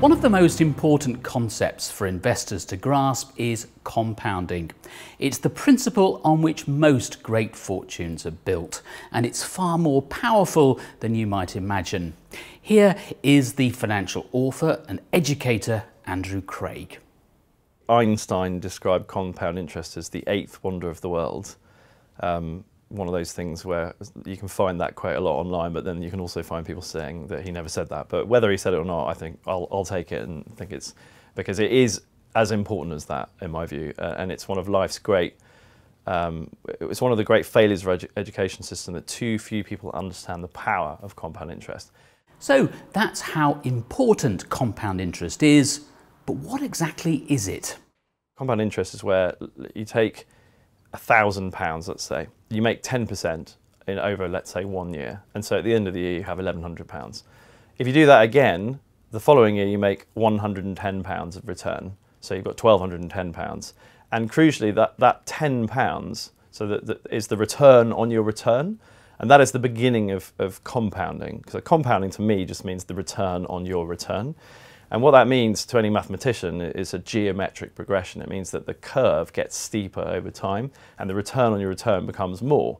One of the most important concepts for investors to grasp is compounding. It's the principle on which most great fortunes are built, and it's far more powerful than you might imagine. Here is the financial author and educator, Andrew Craig. Einstein described compound interest as the eighth wonder of the world. Um, one of those things where you can find that quote a lot online, but then you can also find people saying that he never said that. But whether he said it or not, I think I'll, I'll take it and think it's because it is as important as that, in my view. Uh, and it's one of life's great, um, it's one of the great failures of our edu education system that too few people understand the power of compound interest. So that's how important compound interest is. But what exactly is it? Compound interest is where you take £1,000, let's say. You make 10% in over, let's say, one year. And so at the end of the year, you have £1,100. If you do that again, the following year, you make £110 of return. So you've got £1,210. And crucially, that, that £10 so that, that is the return on your return. And that is the beginning of, of compounding. So compounding to me just means the return on your return. And what that means to any mathematician is a geometric progression. It means that the curve gets steeper over time and the return on your return becomes more.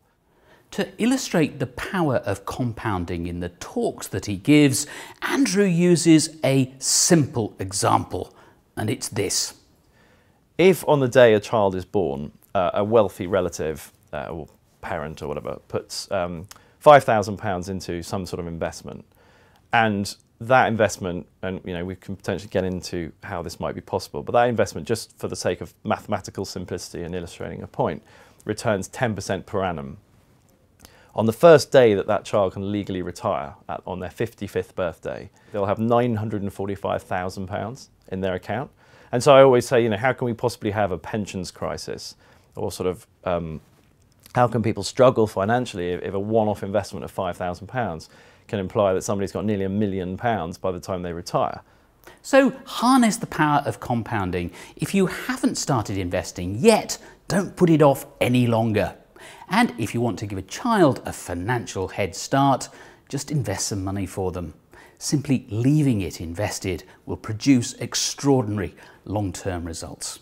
To illustrate the power of compounding in the talks that he gives, Andrew uses a simple example, and it's this. If on the day a child is born, uh, a wealthy relative uh, or parent or whatever puts um, £5,000 into some sort of investment, and that investment, and you know, we can potentially get into how this might be possible, but that investment, just for the sake of mathematical simplicity and illustrating a point, returns 10% per annum. On the first day that that child can legally retire, at, on their 55th birthday, they'll have £945,000 in their account. And so I always say, you know, how can we possibly have a pensions crisis or sort of um, how can people struggle financially if, if a one-off investment of £5,000 can imply that somebody's got nearly a million pounds by the time they retire? So harness the power of compounding. If you haven't started investing yet, don't put it off any longer. And if you want to give a child a financial head start, just invest some money for them. Simply leaving it invested will produce extraordinary long-term results.